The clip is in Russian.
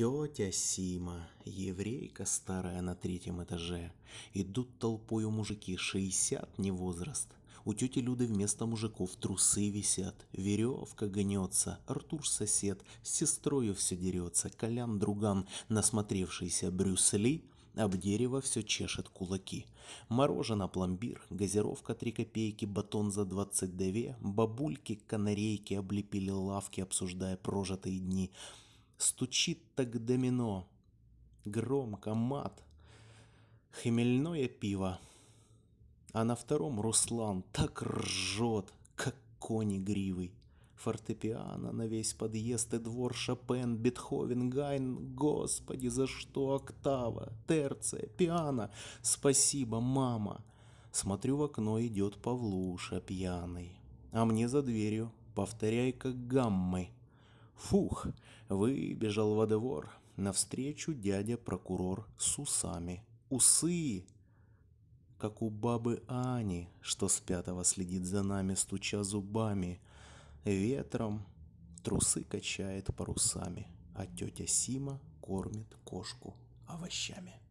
Тетя Сима, еврейка старая на третьем этаже. Идут толпою мужики, шестьдесят не возраст. У тети Люды вместо мужиков трусы висят, веревка гнется, Артур сосед, с сестрою все дерется, Колян друган, насмотревшийся Брюс Ли, об дерево все чешет кулаки. Мороженое, пломбир, газировка 3 копейки, батон за 22, бабульки, канарейки облепили лавки, обсуждая прожитые дни. Стучит так домино. Громко мат. Хмельное пиво. А на втором Руслан так ржет, как конь игривый. Фортепиано на весь подъезд и двор Шопен, Бетховен, Гайн. Господи, за что октава, терция, пиано. Спасибо, мама. Смотрю в окно, идет Павлуша пьяный. А мне за дверью, повторяй как гаммы. Фух, выбежал во двор, навстречу дядя-прокурор с усами. Усы, как у бабы Ани, что с пятого следит за нами, стуча зубами. Ветром трусы качает парусами, а тетя Сима кормит кошку овощами.